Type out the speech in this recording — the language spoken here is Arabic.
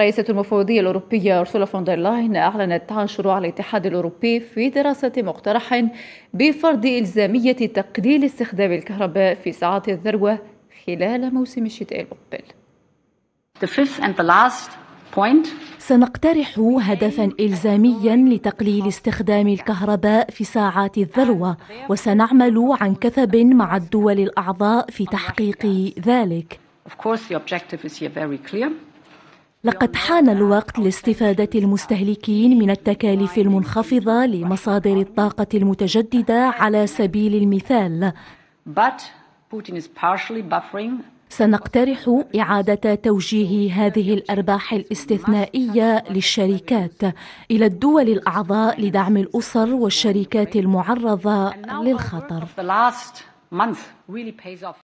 رئيسة المفوضية الأوروبية أرسولا فوندرلاين أعلنت عن شروع الاتحاد الأوروبي في دراسة مقترح بفرض إلزامية تقليل استخدام الكهرباء في ساعات الذروة خلال موسم الشتاء المقبل. سنقترح هدفا إلزاميا لتقليل استخدام الكهرباء في ساعات الذروة وسنعمل عن كثب مع الدول الأعضاء في تحقيق ذلك. Of course, the objective is here very clear. لقد حان الوقت لاستفادة المستهلكين من التكاليف المنخفضة لمصادر الطاقة المتجددة على سبيل المثال. سنقترح إعادة توجيه هذه الأرباح الاستثنائية للشركات إلى الدول الأعضاء لدعم الأسر والشركات المعرضة للخطر.